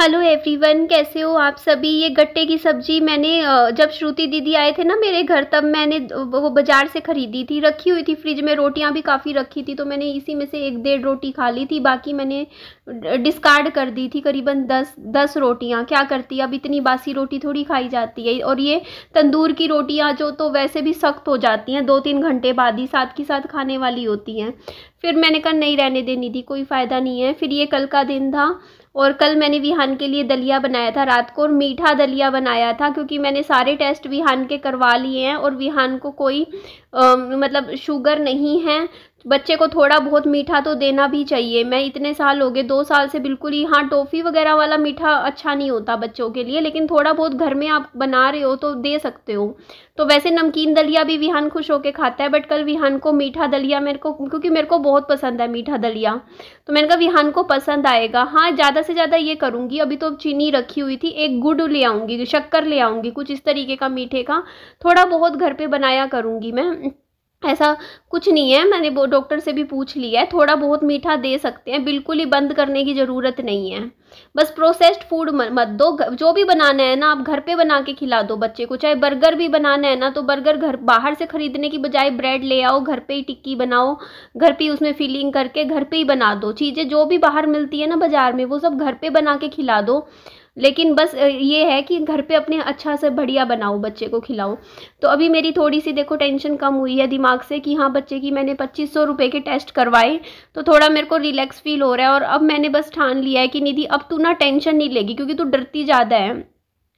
hello everyone कैसे हो आप सभी ये गट्टे की सब्जी मैंने जब श्रुति दीदी आए थे ना मेरे घर तब मैंने वो बाज़ार से ख़रीदी थी रखी हुई थी फ्रिज में रोटियां भी काफ़ी रखी थी तो मैंने इसी में से एक डेढ़ रोटी खा ली थी बाकी मैंने डिस्कार्ड कर दी थी करीबन दस दस रोटियां क्या करती अब इतनी बासी रोटी थोड़ी खाई जाती है और ये तंदूर की रोटियाँ जो तो वैसे भी सख्त हो जाती हैं दो तीन घंटे बाद ही साथ के साथ खाने वाली होती हैं फिर मैंने कहा नहीं रहने देनी थी कोई फ़ायदा नहीं है फिर ये कल का दिन था और कल मैंने विहान के लिए दलिया बनाया था रात को और मीठा दलिया बनाया था क्योंकि मैंने सारे टेस्ट विहान के करवा लिए हैं और विहान को कोई आ, मतलब शुगर नहीं है बच्चे को थोड़ा बहुत मीठा तो देना भी चाहिए मैं इतने साल हो गए दो साल से बिल्कुल ही हाँ टॉफ़ी वगैरह वाला मीठा अच्छा नहीं होता बच्चों के लिए लेकिन थोड़ा बहुत घर में आप बना रहे हो तो दे सकते हो तो वैसे नमकीन दलिया भी विहान खुश होकर खाता है बट कल विहान को मीठा दलिया मेरे को क्योंकि मेरे को बहुत पसंद है मीठा दलिया तो मैंने कहा विहान को पसंद आएगा हाँ ज़्यादा से ज़्यादा ये करूँगी अभी तो चीनी रखी हुई थी एक गुड़ ले आऊँगी शक्कर ले आऊँगी कुछ इस तरीके का मीठे का थोड़ा बहुत घर पर बनाया करूँगी मैं ऐसा कुछ नहीं है मैंने वो डॉक्टर से भी पूछ लिया है थोड़ा बहुत मीठा दे सकते हैं बिल्कुल ही बंद करने की ज़रूरत नहीं है बस प्रोसेस्ड फूड मत दो जो भी बनाना है ना आप घर पे बना के खिला दो बच्चे को चाहे बर्गर भी बनाना है ना तो बर्गर घर बाहर से ख़रीदने की बजाय ब्रेड ले आओ घर पे ही टिक्की बनाओ घर पे ही उसमें फिलिंग करके घर पे ही बना दो चीज़ें जो भी बाहर मिलती है ना बाज़ार में वो सब घर पर बना के खिला दो लेकिन बस ये है कि घर पे अपने अच्छा से बढ़िया बनाओ बच्चे को खिलाओ तो अभी मेरी थोड़ी सी देखो टेंशन कम हुई है दिमाग से कि हाँ बच्चे की मैंने पच्चीस सौ रुपये के टेस्ट करवाए तो थोड़ा मेरे को रिलैक्स फील हो रहा है और अब मैंने बस ठान लिया है कि निधि अब तू ना टेंशन नहीं लेगी क्योंकि तू डरती ज़्यादा है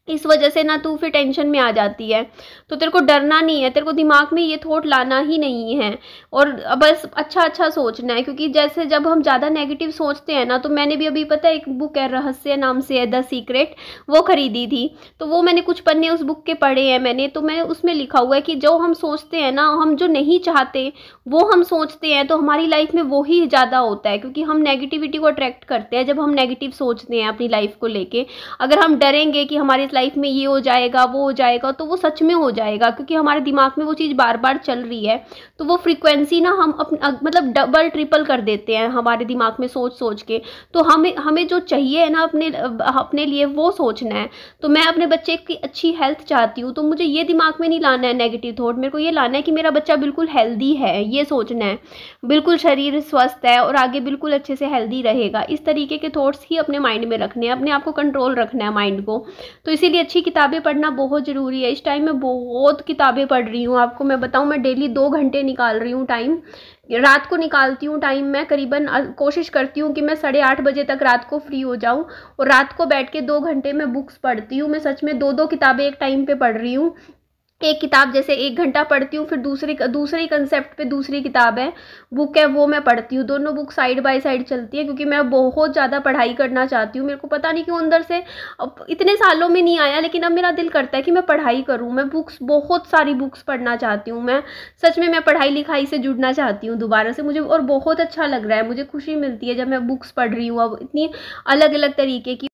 इस वजह से ना तू फिर टेंशन में आ जाती है तो तेरे को डरना नहीं है तेरे को दिमाग में ये थॉट लाना ही नहीं है और बस अच्छा अच्छा सोचना है क्योंकि जैसे जब हम ज़्यादा नेगेटिव सोचते हैं ना तो मैंने भी अभी पता है एक बुक है रहस्य नाम से है द सीक्रेट वो ख़रीदी थी तो वो मैंने कुछ पन्ने उस बुक के पढ़े हैं मैंने तो मैं उसमें लिखा हुआ है कि जो हम सोचते हैं ना हम जो नहीं चाहते वो हम सोचते हैं तो हमारी लाइफ में वो ही ज़्यादा होता है क्योंकि हम नेगेटिविटी को अट्रैक्ट करते हैं जब हम नेगेटिव सोचते हैं अपनी लाइफ को लेकर अगर हम डरेंगे कि हमारी लाइफ में ये हो जाएगा वो हो जाएगा तो वो सच में हो जाएगा क्योंकि हमारे दिमाग में वो चीज़ बार बार चल रही है तो वो फ्रिक्वेंसी ना हम अपने मतलब डबल ट्रिपल कर देते हैं हमारे दिमाग में सोच सोच के तो हमें हमें जो चाहिए है ना अपने अपने लिए वो सोचना है तो मैं अपने बच्चे की अच्छी हेल्थ चाहती हूँ तो मुझे ये दिमाग में नहीं लाना है नेगेटिव थाट मेरे को ये लाना है कि मेरा बच्चा बिल्कुल हेल्दी है ये सोचना है बिल्कुल शरीर स्वस्थ है और आगे बिल्कुल अच्छे से हेल्दी रहेगा इस तरीके के थॉट्स ही अपने माइंड में रखने हैं अपने आप को कंट्रोल रखना है माइंड को तो इसी इसीलिए अच्छी किताबें पढ़ना बहुत ज़रूरी है इस टाइम मैं बहुत किताबें पढ़ रही हूँ आपको मैं बताऊँ मैं डेली दो घंटे निकाल रही हूँ टाइम रात को निकालती हूँ टाइम मैं करीबन कोशिश करती हूँ कि मैं साढ़े आठ बजे तक रात को फ्री हो जाऊँ और रात को बैठ के दो घंटे मैं बुक्स पढ़ती हूँ मैं सच में दो दो किताबें एक टाइम पे पढ़ रही हूँ एक किताब जैसे एक घंटा पढ़ती हूँ फिर दूसरी दूसरी कंसेप्ट पे दूसरी किताब है बुक है वो मैं पढ़ती हूँ दोनों बुक साइड बाय साइड चलती है क्योंकि मैं बहुत ज़्यादा पढ़ाई करना चाहती हूँ मेरे को पता नहीं क्यों अंदर से अब इतने सालों में नहीं आया लेकिन अब मेरा दिल करता है कि मैं पढ़ाई करूँ मैं बुक्स बहुत सारी बुक्स पढ़ना चाहती हूँ मैं सच में मैं पढ़ाई लिखाई से जुड़ना चाहती हूँ दोबारा से मुझे और बहुत अच्छा लग रहा है मुझे खुशी मिलती है जब मैं बुक्स पढ़ रही हूँ अब इतनी अलग अलग तरीके की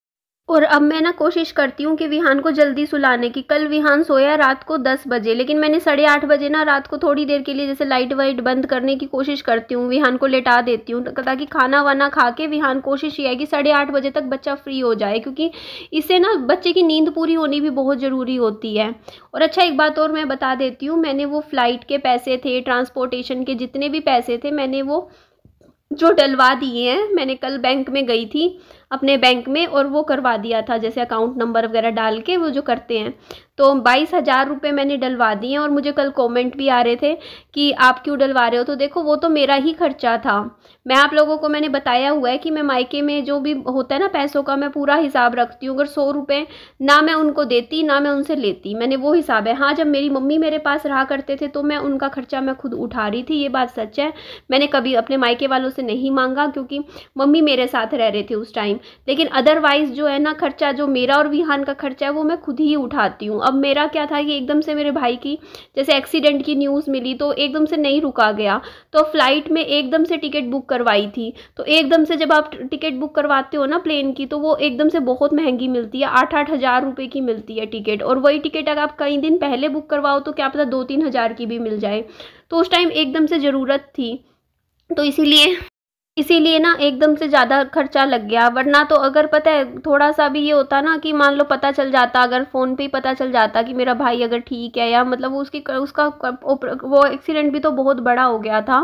और अब मैं ना कोशिश करती हूँ कि विहान को जल्दी सुलाने की कल विहान सोया रात को दस बजे लेकिन मैंने साढ़े आठ बजे ना रात को थोड़ी देर के लिए जैसे लाइट वाइट बंद करने की कोशिश करती हूँ विहान को लेटा देती हूँ ताकि खाना वाना खा के विहान कोशिश ये है कि साढ़े आठ बजे तक बच्चा फ्री हो जाए क्योंकि इससे ना बच्चे की नींद पूरी होनी भी बहुत ज़रूरी होती है और अच्छा एक बात और मैं बता देती हूँ मैंने वो फ़्लाइट के पैसे थे ट्रांसपोर्टेशन के जितने भी पैसे थे मैंने वो जो डलवा दिए हैं मैंने कल बैंक में गई थी अपने बैंक में और वो करवा दिया था जैसे अकाउंट नंबर वगैरह डाल के वो जो करते हैं तो बाईस हज़ार रुपये मैंने डलवा दिए और मुझे कल कमेंट भी आ रहे थे कि आप क्यों डलवा रहे हो तो देखो वो तो मेरा ही खर्चा था मैं आप लोगों को मैंने बताया हुआ है कि मैं मायके में जो भी होता है ना पैसों का मैं पूरा हिसाब रखती हूँ अगर सौ रुपये ना मैं उनको देती ना मैं उनसे लेती मैंने वो हिसाब है हाँ जब मेरी मम्मी मेरे पास रहा करते थे तो मैं उनका खर्चा मैं खुद उठा रही थी ये बात सच है मैंने कभी अपने मायके वालों से नहीं मांगा क्योंकि मम्मी मेरे साथ रह रहे थे उस टाइम लेकिन अदरवाइज़ जो है ना खर्चा जो मेरा और विहान का खर्चा है वो मैं खुद ही उठाती हूँ अब मेरा क्या था कि एकदम से मेरे भाई की जैसे एक्सीडेंट की न्यूज़ मिली तो एकदम से नहीं रुका गया तो फ़्लाइट में एकदम से टिकट बुक करवाई थी तो एकदम से जब आप टिकट बुक करवाते हो ना प्लेन की तो वो एकदम से बहुत महंगी मिलती है आठ आठ हज़ार रुपये की मिलती है टिकट और वही टिकट अगर आप कई दिन पहले बुक करवाओ तो क्या पता दो तीन हज़ार की भी मिल जाए तो उस टाइम एकदम से ज़रूरत थी तो इसीलिए इसीलिए ना एकदम से ज़्यादा खर्चा लग गया वरना तो अगर पता है थोड़ा सा भी ये होता ना कि मान लो पता चल जाता अगर फ़ोन पे ही पता चल जाता कि मेरा भाई अगर ठीक है या मतलब उसकी उसका वो एक्सीडेंट भी तो बहुत बड़ा हो गया था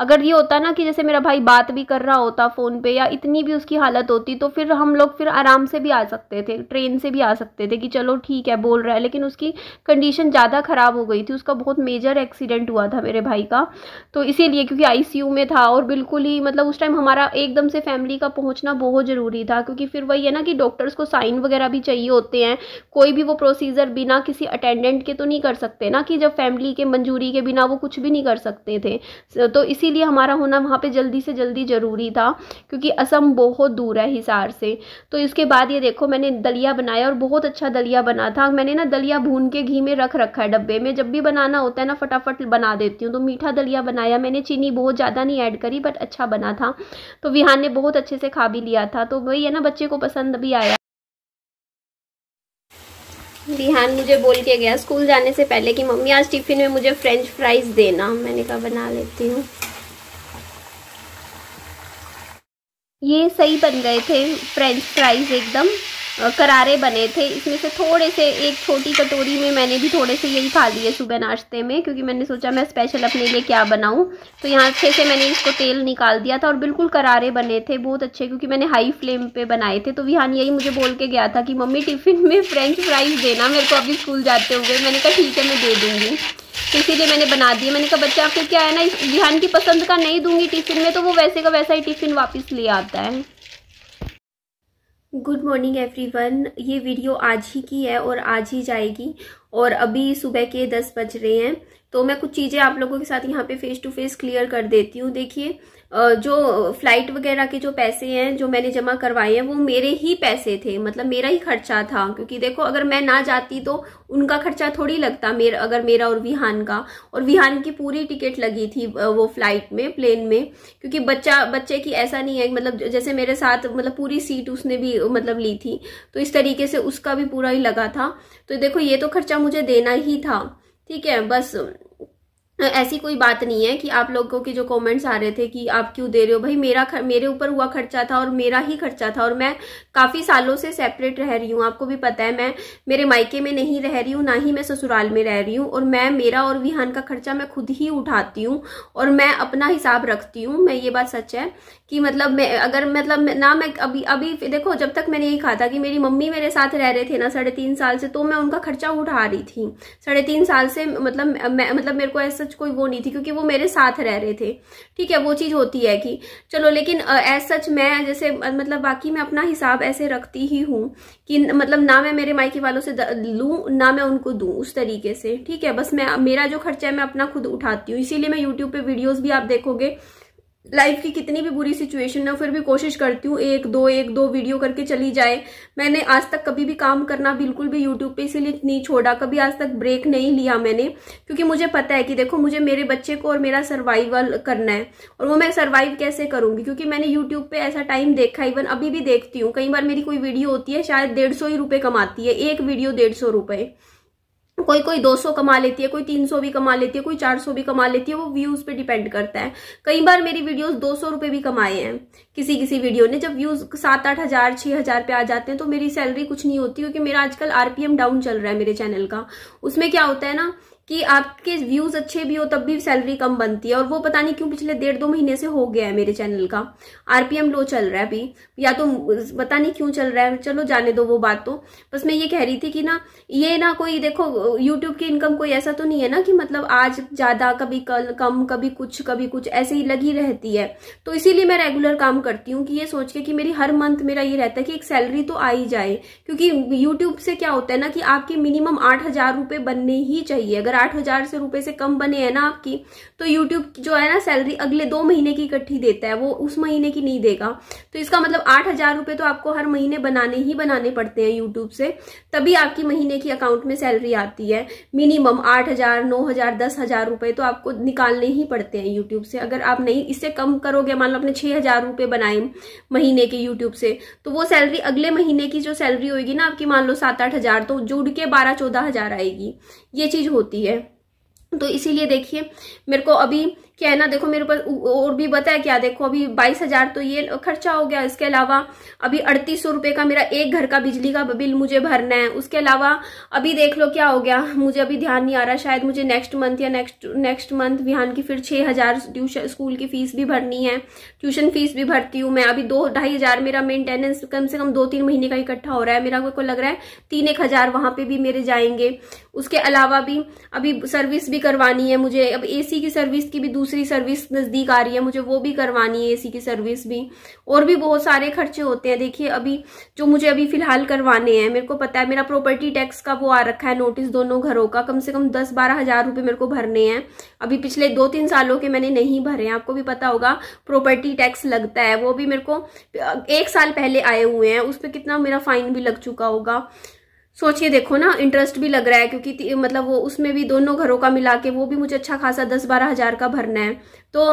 अगर ये होता ना कि जैसे मेरा भाई बात भी कर रहा होता फ़ोन पे या इतनी भी उसकी हालत होती तो फिर हम लोग फिर आराम से भी आ सकते थे ट्रेन से भी आ सकते थे कि चलो ठीक है बोल रहा है लेकिन उसकी कंडीशन ज़्यादा ख़राब हो गई थी उसका बहुत मेजर एक्सीडेंट हुआ था मेरे भाई का तो इसीलिए क्योंकि आई में था और बिल्कुल ही मतलब मतलब उस टाइम हमारा एकदम से फैमिली का पहुंचना बहुत ज़रूरी था क्योंकि फिर वही है ना कि डॉक्टर्स को साइन वगैरह भी चाहिए होते हैं कोई भी वो प्रोसीजर बिना किसी अटेंडेंट के तो नहीं कर सकते ना कि जब फैमिली के मंजूरी के बिना वो कुछ भी नहीं कर सकते थे तो इसीलिए हमारा होना वहाँ पर जल्दी से जल्दी ज़रूरी था क्योंकि असम बहुत दूर है हिसार से तो इसके बाद ये देखो मैंने दलिया बनाया और बहुत अच्छा दलिया बना था मैंने ना दलिया भून के घी में रख रखा है डब्बे में जब भी बनाना होता है ना फटाफट बना देती हूँ तो मीठा दलिया बनाया मैंने चीनी बहुत ज़्यादा नहीं ऐड करी बट अच्छा बना था तो विहान ने बहुत अच्छे से खा भी लिया था तो वही है ना बच्चे को पसंद भी आया विहान मुझे बोल के गया स्कूल जाने से पहले कि मम्मी आज टिफ़िन में मुझे फ्रेंच फ्राइज देना मैंने कहा बना लेती हूँ ये सही बन गए थे फ्रेंच फ्राइज एकदम करारे बने थे इसमें से थोड़े से एक छोटी कटोरी में मैंने भी थोड़े से यही खा लिए सुबह नाश्ते में क्योंकि मैंने सोचा मैं स्पेशल अपने लिए क्या बनाऊँ तो यहाँ अच्छे से मैंने इसको तेल निकाल दिया था और बिल्कुल करारे बने थे बहुत अच्छे क्योंकि मैंने हाई फ्लेम पर बनाए थे तो विहान यही मुझे बोल के गया था कि मम्मी टिफ़िन में फ्रेंच फ्राइज़ देना मेरे को अभी स्कूल जाते हुए मैंने कहा ठीक है मैं दे दूँगी तो इसीलिए मैंने बना दिया मैंने कहा बच्चा आपको क्या है ना विहान की पसंद का नहीं दूंगी टिफ़िन में तो वो वैसे का वैसा ही टिफ़िन वापस ले आता है गुड मॉर्निंग एवरीवन ये वीडियो आज ही की है और आज ही जाएगी और अभी सुबह के दस बज रहे हैं तो मैं कुछ चीज़ें आप लोगों के साथ यहाँ पे फेस टू फेस क्लियर कर देती हूँ देखिए जो फ्लाइट वगैरह के जो पैसे हैं जो मैंने जमा करवाए हैं वो मेरे ही पैसे थे मतलब मेरा ही खर्चा था क्योंकि देखो अगर मैं ना जाती तो उनका खर्चा थोड़ी लगता मेरा अगर मेरा और विहान का और विहान की पूरी टिकट लगी थी वो फ्लाइट में प्लेन में क्योंकि बच्चा बच्चे की ऐसा नहीं है मतलब जैसे मेरे साथ मतलब पूरी सीट उसने भी मतलब ली थी तो इस तरीके से उसका भी पूरा ही लगा था तो देखो ये तो खर्चा मुझे देना ही था ठीक है बस ऐसी कोई बात नहीं है कि आप लोगों के जो कमेंट्स आ रहे थे कि आप क्यों दे रहे हो भाई मेरा खर, मेरे ऊपर हुआ खर्चा था और मेरा ही खर्चा था और मैं काफ़ी सालों से सेपरेट रह रही हूँ आपको भी पता है मैं मेरे मायके में नहीं रह रही हूँ ना ही मैं ससुराल में रह रही हूँ और मैं मेरा और विहान का खर्चा मैं खुद ही उठाती हूँ और मैं अपना हिसाब रखती हूँ मैं ये बात सच है कि मतलब मैं अगर मतलब ना मैं अभी अभी देखो जब तक मैंने यही कहा था कि मेरी मम्मी मेरे साथ रह रहे थे ना साढ़े तीन साल से तो मैं उनका खर्चा उठा रही थी साढ़े तीन साल से मतलब मैं मतलब मेरे को ऐसा सच कोई वो नहीं थी क्योंकि वो मेरे साथ रह रहे थे ठीक है वो चीज़ होती है कि चलो लेकिन एज सच मैं जैसे मतलब बाकी मैं अपना हिसाब ऐसे रखती ही हूँ कि मतलब ना मैं मेरे मायके वालों से लू ना मैं उनको दू उस तरीके से ठीक है बस मैं मेरा जो खर्चा है मैं अपना खुद उठाती हूँ इसीलिए मैं यूट्यूब पर वीडियोज़ भी आप देखोगे लाइफ की कितनी भी बुरी सिचुएशन है फिर भी कोशिश करती हूँ एक दो एक दो वीडियो करके चली जाए मैंने आज तक कभी भी काम करना बिल्कुल भी यूट्यूब पे इसीलिए नहीं छोड़ा कभी आज तक ब्रेक नहीं लिया मैंने क्योंकि मुझे पता है कि देखो मुझे मेरे बच्चे को और मेरा सर्वाइवल करना है और वो मैं सर्वाइव कैसे करूंगी क्योंकि मैंने यूट्यूब पर ऐसा टाइम देखा इवन अभी भी देखती हूँ कई बार मेरी कोई वीडियो होती है शायद डेढ़ सौ ही रुपये कमाती है एक वीडियो डेढ़ सौ रुपये कोई कोई 200 कमा लेती है कोई 300 भी कमा लेती है कोई 400 भी कमा लेती है वो व्यूज पे डिपेंड करता है कई बार मेरी वीडियोस 200 रुपए भी कमाए हैं किसी किसी वीडियो ने जब व्यूज सात आठ हजार छह हजार पे आ जाते हैं तो मेरी सैलरी कुछ नहीं होती क्योंकि मेरा आजकल आरपीएम डाउन चल रहा है मेरे चैनल का उसमें क्या होता है ना कि आपके व्यूज अच्छे भी हो तब भी सैलरी कम बनती है और वो पता नहीं क्यों पिछले डेढ़ दो महीने से हो गया है मेरे चैनल का आरपीएम लो चल रहा है अभी या तो पता नहीं क्यों चल रहा है चलो जाने दो वो बात तो बस मैं ये कह रही थी कि ना ये ना कोई देखो यूट्यूब की इनकम कोई ऐसा तो नहीं है ना कि मतलब आज ज्यादा कभी कल कम कभी कुछ कभी कुछ ऐसे ही लगी रहती है तो इसीलिए मैं रेगुलर काम करती हूँ कि ये सोच के कि मेरी हर मंथ मेरा ये रहता है कि एक सैलरी तो आ ही जाए क्योंकि यूट्यूब से क्या होता है ना कि आपके मिनिमम आठ हजार बनने ही चाहिए अगर आठ हजार से रुपए से कम बने हैं ना आपकी तो यूट्यूब जो है ना सैलरी अगले दो महीने की इकट्ठी देता है वो उस महीने की नहीं देगा तो इसका मतलब आठ हजार रुपए तो आपको हर महीने बनाने ही बनाने पड़ते हैं यूट्यूब से तभी आपकी महीने की अकाउंट में सैलरी आती है मिनिमम आठ हजार नौ हजार दस हजार तो आपको निकालने ही पड़ते हैं यूट्यूब से अगर आप नहीं इससे कम करोगे मान लो आपने छह हजार बनाए महीने के यूट्यूब से तो वो सैलरी अगले महीने की जो सैलरी होगी ना आपकी मान लो सात आठ हजार तो जुड़ के बारह चौदह हजार आएगी ये चीज़ होती है तो इसीलिए देखिए मेरे को अभी क्या है ना देखो मेरे पास और भी बताया क्या देखो अभी बाईस हजार तो ये खर्चा हो गया इसके अलावा अभी अड़तीस सौ रुपये का मेरा एक घर का बिजली का बिल मुझे भरना है उसके अलावा अभी देख लो क्या हो गया मुझे अभी ध्यान नहीं आ रहा शायद मुझे नेक्स्ट मंथ या नेक्स्ट नेक्स्ट मंथ बिहान की फिर छः हजार ट्यूशन स्कूल की फीस भी भरनी है ट्यूशन फीस भी भरती हूँ मैं अभी दो ढाई हजार मेरा मेंटेनेंस कम से कम दो तीन महीने का इकट्ठा हो रहा है मेरा को लग रहा है तीन एक हजार वहां पे भी मेरे जाएंगे उसके अलावा भी अभी सर्विस भी करवानी है मुझे अब एसी की सर्विस की भी दूसरी दूसरी सर्विस नज़दीक आ रही है मुझे वो भी करवानी है एसी की सर्विस भी और भी बहुत सारे खर्चे होते हैं देखिए अभी जो मुझे अभी फ़िलहाल करवाने हैं मेरे को पता है मेरा प्रॉपर्टी टैक्स का वो आ रखा है नोटिस दोनों घरों का कम से कम दस बारह हज़ार रुपये मेरे को भरने हैं अभी पिछले दो तीन सालों के मैंने नहीं भरे हैं आपको भी पता होगा प्रॉपर्टी टैक्स लगता है वो भी मेरे को एक साल पहले आए हुए हैं उस पर कितना मेरा फ़ाइन भी लग चुका होगा सोचिए देखो ना इंटरेस्ट भी लग रहा है क्योंकि मतलब वो उसमें भी दोनों घरों का मिला के वो भी मुझे अच्छा खासा दस बारह हजार का भरना है तो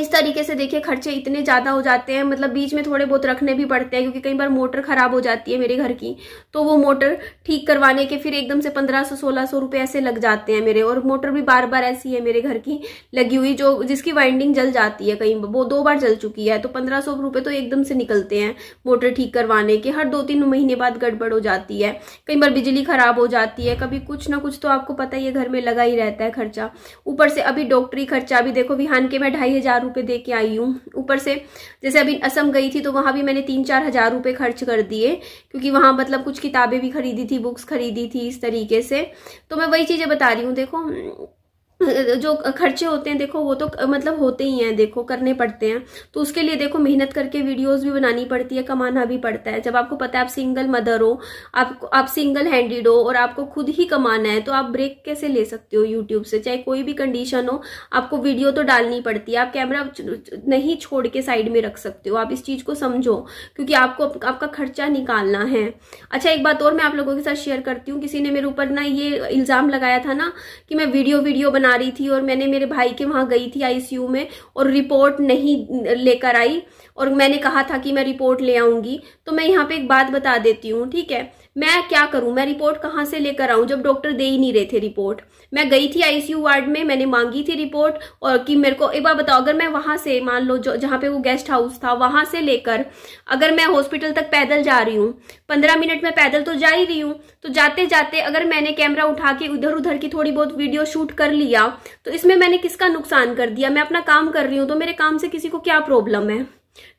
इस तरीके से देखिए खर्चे इतने ज़्यादा हो जाते हैं मतलब बीच में थोड़े बहुत रखने भी पड़ते हैं क्योंकि कई बार मोटर ख़राब हो जाती है मेरे घर की तो वो मोटर ठीक करवाने के फिर एकदम से पंद्रह सौ सोलह सौ रुपये ऐसे लग जाते हैं मेरे और मोटर भी बार बार ऐसी है मेरे घर की लगी हुई जो जिसकी वाइंडिंग जल जाती है कहीं वो दो बार जल चुकी है तो पंद्रह सौ तो एकदम से निकलते हैं मोटर ठीक करवाने के हर दो तीन महीने बाद गड़बड़ हो जाती है कई बार बिजली ख़राब हो जाती है कभी कुछ ना कुछ तो आपको पता ही है घर में लगा ही रहता है खर्चा ऊपर से अभी डॉक्टरी खर्चा अभी देखो विहान के मैं ढाई हज़ार रुपए दे के आई हूँ ऊपर से जैसे अभी असम गई थी तो वहां भी मैंने तीन चार हज़ार रुपए खर्च कर दिए क्योंकि वहां मतलब कुछ किताबें भी खरीदी थी बुक्स खरीदी थी इस तरीके से तो मैं वही चीज़ें बता रही हूँ देखो जो खर्चे होते हैं देखो वो तो मतलब होते ही हैं देखो करने पड़ते हैं तो उसके लिए देखो मेहनत करके वीडियोस भी बनानी पड़ती है कमाना भी पड़ता है जब आपको पता है आप सिंगल मदर हो आप आप सिंगल हैंडेड हो और आपको खुद ही कमाना है तो आप ब्रेक कैसे ले सकते हो यूट्यूब से चाहे कोई भी कंडीशन हो आपको वीडियो तो डालनी पड़ती है आप कैमरा नहीं छोड़ के साइड में रख सकते हो आप इस चीज़ को समझो क्योंकि आपको आपका खर्चा निकालना है अच्छा एक बात और मैं आप लोगों के साथ शेयर करती हूँ किसी ने मेरे ऊपर ना ये इल्ज़ाम लगाया था ना कि मैं वीडियो वीडियो बना बना रही थी और मैंने मेरे भाई के वहां गई थी आईसीयू में और रिपोर्ट नहीं लेकर आई और मैंने कहा था कि मैं रिपोर्ट ले आऊंगी तो मैं यहाँ पे एक बात बता देती हूँ ठीक है मैं क्या करूं मैं रिपोर्ट कहाँ से लेकर आऊं जब डॉक्टर दे ही नहीं रहे थे रिपोर्ट मैं गई थी आईसीयू वार्ड में मैंने मांगी थी रिपोर्ट और कि मेरे को एक बार बताओ अगर मैं वहां से मान लो जो पे वो गेस्ट हाउस था वहां से लेकर अगर मैं हॉस्पिटल तक पैदल जा रही हूँ पंद्रह मिनट में पैदल तो जा ही रही हूँ तो जाते जाते अगर मैंने कैमरा उठा के उधर उधर की थोड़ी बहुत वीडियो शूट कर लिया तो इसमें मैंने किसका नुकसान कर दिया मैं अपना काम कर रही हूँ तो मेरे काम से किसी को क्या प्रॉब्लम है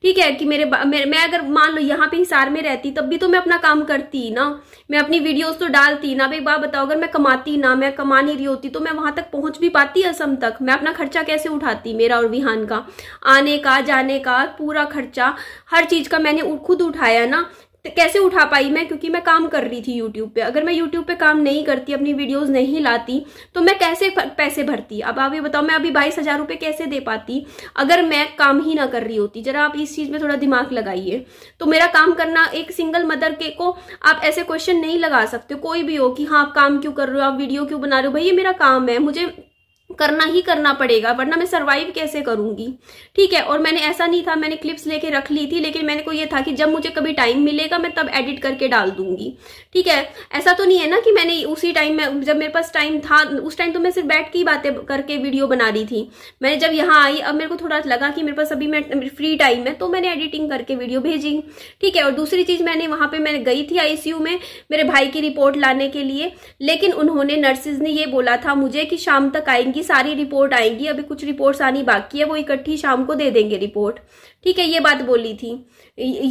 ठीक है कि मेरे, मेरे मैं अगर मान लो यहाँ पे हिसार में रहती तब भी तो मैं अपना काम करती ना मैं अपनी वीडियोस तो डालती ना भाई बात बताओ अगर मैं कमाती ना मैं कमा नहीं रही होती तो मैं वहां तक पहुंच भी पाती असम तक मैं अपना खर्चा कैसे उठाती मेरा और विहान का आने का जाने का पूरा खर्चा हर चीज का मैंने खुद उठाया ना तो कैसे उठा पाई मैं क्योंकि मैं काम कर रही थी यूट्यूब पे अगर मैं यूट्यूब पे काम नहीं करती अपनी वीडियोस नहीं लाती तो मैं कैसे पैसे भरती अब आप ये बताओ मैं अभी बाईस हजार रुपये कैसे दे पाती अगर मैं काम ही ना कर रही होती जरा आप इस चीज़ में थोड़ा दिमाग लगाइए तो मेरा काम करना एक सिंगल मदर के को आप ऐसे क्वेश्चन नहीं लगा सकते कोई भी हो कि हाँ आप काम क्यों कर रहे हो आप वीडियो क्यों बना रहे हो भाई ये मेरा काम है मुझे करना ही करना पड़ेगा वरना मैं सरवाइव कैसे करूंगी ठीक है और मैंने ऐसा नहीं था मैंने क्लिप्स लेके रख ली थी लेकिन मैंने को ये था कि जब मुझे कभी टाइम मिलेगा मैं तब एडिट करके डाल दूंगी ठीक है ऐसा तो नहीं है ना कि मैंने उसी टाइम में जब मेरे पास टाइम था उस टाइम तो मैं सिर्फ बैठ के ही बातें करके वीडियो बना रही थी मैंने जब यहाँ आई अब मेरे को थोड़ा लगा कि मेरे पास अभी मैं फ्री टाइम है तो मैंने एडिटिंग करके वीडियो भेजी ठीक है और दूसरी चीज मैंने वहां पर मैंने गई थी आईसीयू में मेरे भाई की रिपोर्ट लाने के लिए लेकिन उन्होंने नर्सेज ने ये बोला था मुझे कि शाम तक आएंगी सारी रिपोर्ट आएंगी अभी कुछ रिपोर्ट्स आनी बाकी है वो इकट्ठी शाम को दे देंगे रिपोर्ट ठीक है ये बात बोली थी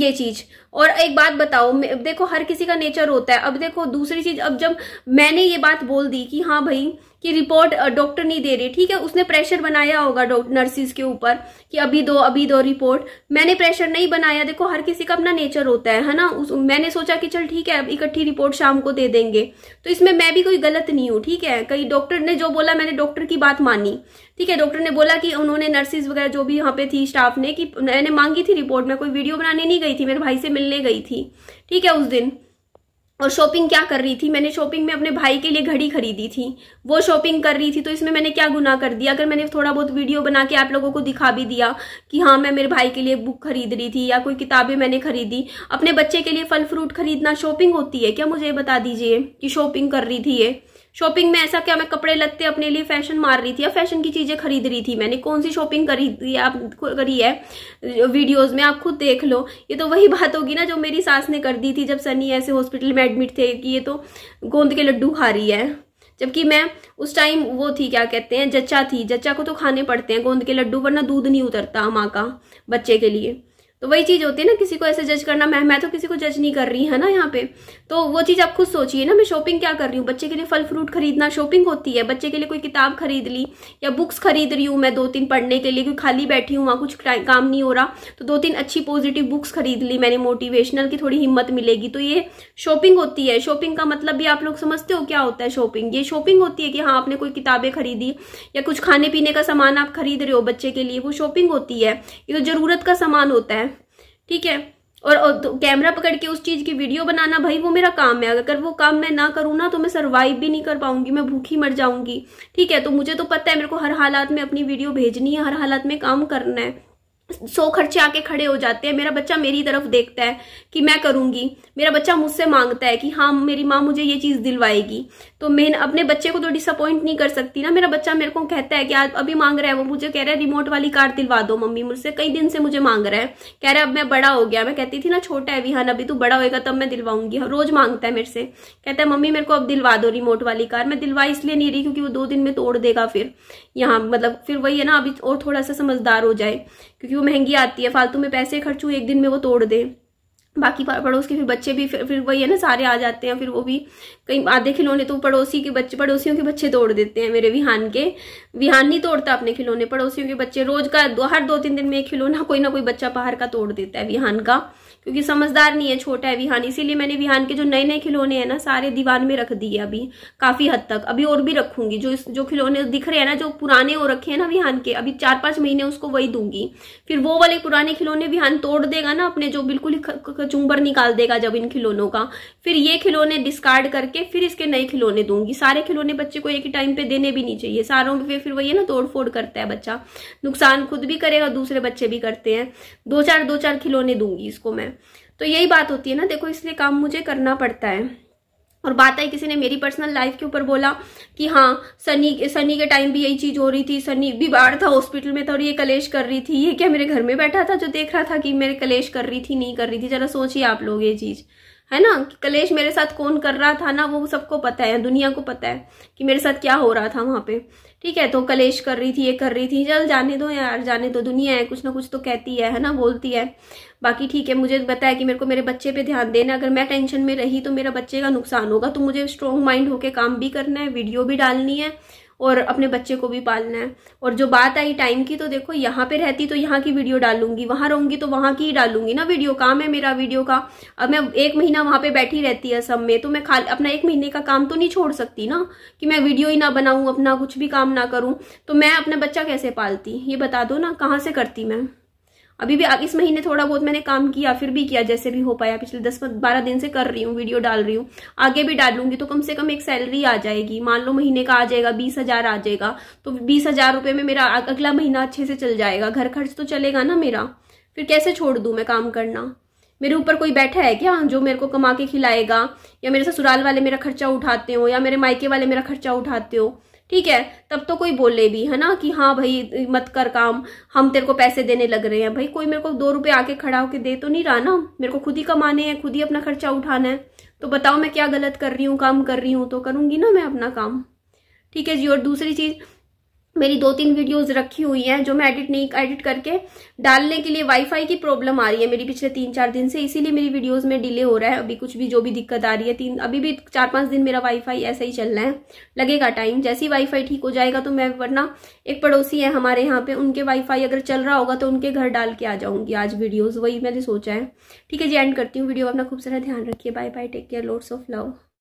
ये चीज और एक बात बताओ देखो हर किसी का नेचर होता है अब देखो दूसरी चीज अब जब मैंने ये बात बोल दी कि हाँ भाई कि रिपोर्ट डॉक्टर नहीं दे रही ठीक है उसने प्रेशर बनाया होगा नर्सिस के ऊपर कि अभी दो अभी दो रिपोर्ट मैंने प्रेशर नहीं बनाया देखो हर किसी का अपना नेचर होता है है ना उस मैंने सोचा कि चल ठीक है अब इकट्ठी रिपोर्ट शाम को दे देंगे तो इसमें मैं भी कोई गलत नहीं हूँ ठीक है कहीं डॉक्टर ने जो बोला मैंने डॉक्टर की बात मानी ठीक है डॉक्टर ने बोला कि उन्होंने नर्सिस वगैरह जो भी यहाँ पे थी स्टाफ ने कि मैंने मांगी थी रिपोर्ट मैं कोई वीडियो बनाने नहीं गई थी मेरे भाई से मिलने गई थी ठीक है उस दिन और शॉपिंग क्या कर रही थी मैंने शॉपिंग में अपने भाई के लिए घड़ी खरीदी थी वो शॉपिंग कर रही थी तो इसमें मैंने क्या गुना कर दिया अगर मैंने थोड़ा बहुत वीडियो बना के आप लोगों को दिखा भी दिया कि हाँ मैं मेरे भाई के लिए बुक खरीद रही थी या कोई किताबें मैंने खरीदी अपने बच्चे के लिए फल फ्रूट खरीदना शॉपिंग होती है क्या मुझे बता दीजिए कि शॉपिंग कर रही थी ये शॉपिंग में ऐसा क्या मैं कपड़े लत्ते अपने लिए फैशन मार रही थी या फैशन की चीजें खरीद रही थी मैंने कौन सी शॉपिंग करी थी आप करी है वीडियोस में आप खुद देख लो ये तो वही बात होगी ना जो मेरी सास ने कर दी थी जब सनी ऐसे हॉस्पिटल में एडमिट थे कि ये तो गोंद के लड्डू खा रही है जबकि मैं उस टाइम वो थी क्या कहते हैं जच्चा थी जच्चा को तो खाने पड़ते हैं गोंद के लड्डू वरना दूध नहीं उतरता माँ का बच्चे के लिए तो वही चीज होती है ना किसी को ऐसे जज करना मैं मैं तो किसी को जज नहीं कर रही है ना यहाँ पे तो वो चीज आप खुद सोचिए ना मैं शॉपिंग क्या कर रही हूँ बच्चे के लिए फल फ्रूट खरीदना शॉपिंग होती है बच्चे के लिए कोई किताब खरीद ली या बुक्स खरीद रही हूँ मैं दो तीन पढ़ने के लिए क्योंकि खाली बैठी हूँ वहाँ कुछ काम नहीं हो रहा तो दो तीन अच्छी पॉजिटिव बुक्स खरीद ली मैंने मोटिवेशनल की थोड़ी हिम्मत मिलेगी तो ये शॉपिंग होती है शॉपिंग का मतलब भी आप लोग समझते हो क्या होता है शॉपिंग ये शॉपिंग होती है कि हाँ आपने कोई किताबें खरीदी या कुछ खाने पीने का सामान आप खरीद रहे हो बच्चे के लिए वो शॉपिंग होती है ये तो जरूरत का सामान होता है ठीक है और तो कैमरा पकड़ के उस चीज की वीडियो बनाना भाई वो मेरा काम है अगर वो काम मैं ना करूँ ना तो मैं सर्वाइव भी नहीं कर पाऊंगी मैं भूखी मर जाऊंगी ठीक है तो मुझे तो पता है मेरे को हर हालात में अपनी वीडियो भेजनी है हर हालात में काम करना है सौ खर्चे आके खड़े हो जाते हैं मेरा बच्चा मेरी तरफ देखता है कि मैं करूंगी मेरा बच्चा मुझसे मांगता है कि हाँ मेरी माँ मुझे ये चीज दिलवाएगी तो मैं अपने बच्चे को तो डिसअपॉइंट नहीं कर सकती ना मेरा बच्चा मेरे को कहता है कि आज अभी मांग रहा है वो मुझे कह रहा है रिमोट वाली कार दिलवा दो मम्मी मुझसे कई दिन से मुझे मांग रहा है कह रहा है अब मैं बड़ा हो गया मैं कहती थी ना छोटा है विहान अभी तू बड़ा होएगा तब मैं दिलवाऊंगी रोज मांगता है मेरे से कहता है मम्मी मेरे को अब दिलवा दो रिमोट वाली कार मैं दिलवा इसलिए नहीं रही क्योंकि वो दो दिन में तोड़ देगा फिर यहाँ मतलब फिर वही है ना अभी और थोड़ा सा समझदार हो जाए क्योंकि वो महंगी आती है फालतू में पैसे खर्चू एक दिन में वो तोड़ दे बाकी पड़ोस के फिर बच्चे भी फिर फिर वही है ना सारे आ जाते हैं फिर वो भी कहीं आधे खिलौने तो पड़ोसी के बच्चे पड़ोसियों के बच्चे तोड़ देते हैं मेरे विहान के विहान नहीं तोड़ता अपने खिलौने पड़ोसियों के बच्चे रोज का दो हर दो तीन दिन में एक खिलौना कोई ना कोई बच्चा बाहर का तोड़ देता है विहान का क्योंकि समझदार नहीं है छोटा है विहान इसीलिए मैंने विहान के जो नए नए खिलौने हैं ना सारे दीवान में रख दिए अभी काफी हद तक अभी और भी रखूंगी जो जो खिलौने दिख रहे हैं ना जो पुराने हो रखे हैं ना विहान के अभी चार पांच महीने उसको वही दूंगी फिर वो वाले पुराने खिलौने विहान तोड़ देगा ना अपने जो बिल्कुल चुंबर निकाल देगा जब इन खिलौनों का फिर ये खिलौने डिस्कार्ड करके फिर इसके नए खिलौने दूंगी सारे खिलौने बच्चे को एक ही टाइम पे देने भी नहीं चाहिए सारों पे फिर वही है ना तोड़ फोड़ करता है बच्चा नुकसान खुद भी करेगा दूसरे बच्चे भी करते हैं दो चार दो चार खिलौने दूंगी इसको मैं तो यही बात होती है ना देखो इसलिए काम मुझे करना पड़ता है और बात आई किसी ने मेरी पर्सनल लाइफ के ऊपर बोला कि हाँ सनी सनी के टाइम भी यही चीज हो रही थी सनी भी बाढ़ था हॉस्पिटल में था और ये कलेश कर रही थी ये क्या मेरे घर में बैठा था जो देख रहा था कि मेरे कलेश कर रही थी नहीं कर रही थी जरा सोचिए आप लोग ये चीज़ है ना कि कलेश मेरे साथ कौन कर रहा था ना वो सबको पता है दुनिया को पता है कि मेरे साथ क्या हो रहा था वहां पे ठीक है तो कलेश कर रही थी ये कर रही थी चल जाने दो यार जाने दो दुनिया है कुछ ना कुछ तो कहती है है ना बोलती है बाकी ठीक है मुझे बताया कि मेरे को मेरे बच्चे पे ध्यान देना अगर मैं टेंशन में रही तो मेरा बच्चे का नुकसान होगा तो मुझे स्ट्रॉन्ग माइंड होके काम भी करना है वीडियो भी डालनी है और अपने बच्चे को भी पालना है और जो बात आई टाइम की तो देखो यहाँ पे रहती तो यहाँ की वीडियो डालूंगी वहाँ रहूंगी तो वहाँ की ही डालूंगी ना वीडियो काम है मेरा वीडियो का अब मैं एक महीना वहाँ पे बैठी रहती है सब में तो मैं खाली अपना एक महीने का काम तो नहीं छोड़ सकती ना कि मैं वीडियो ही ना बनाऊँ अपना कुछ भी काम ना करूँ तो मैं अपना बच्चा कैसे पालती ये बता दो ना कहाँ से करती मैं अभी भी इस महीने थोड़ा बहुत मैंने काम किया फिर भी किया जैसे भी हो पाया पिछले दस बारह दिन से कर रही हूँ वीडियो डाल रही हूँ आगे भी डालूंगी तो कम से कम एक सैलरी आ जाएगी मान लो महीने का आ जाएगा बीस हजार आ जाएगा तो बीस हजार रुपये में मेरा अगला महीना अच्छे से चल जाएगा घर खर्च तो चलेगा ना मेरा फिर कैसे छोड़ दू मैं काम करना मेरे ऊपर कोई बैठा है क्या जो मेरे को कमा के खिलाएगा या मेरे ससुराल वाले मेरा खर्चा उठाते हो या मेरे मायके वाले मेरा खर्चा उठाते हो ठीक है तब तो कोई बोले भी है ना कि हाँ भाई मत कर काम हम तेरे को पैसे देने लग रहे हैं भाई कोई मेरे को दो रुपए आके खड़ा होके दे तो नहीं रहा ना मेरे को खुद ही कमाने हैं खुद ही अपना खर्चा उठाना है तो बताओ मैं क्या गलत कर रही हूँ काम कर रही हूँ तो करूंगी ना मैं अपना काम ठीक है जी और दूसरी चीज़ मेरी दो तीन वीडियोस रखी हुई हैं जो मैं एडिट नहीं एडिट करके डालने के लिए वाईफाई की प्रॉब्लम आ रही है मेरी पिछले तीन चार दिन से इसीलिए मेरी वीडियोस में डिले हो रहा है अभी कुछ भी जो भी दिक्कत आ रही है तीन अभी भी चार पांच दिन मेरा वाईफाई ऐसा ही चल रहा है लगेगा टाइम जैसे ही वाईफाई ठीक हो जाएगा तो मैं वरना एक पड़ोसी है हमारे यहाँ पे उनके वाईफाई अगर चल रहा होगा तो उनके घर डाल के आ जाऊंगी आज वीडियोज वही मैंने सोचा है ठीक है जी एंड करती हूँ वीडियो अपना खूब सारा ध्यान रखिए bye bye take care loads of love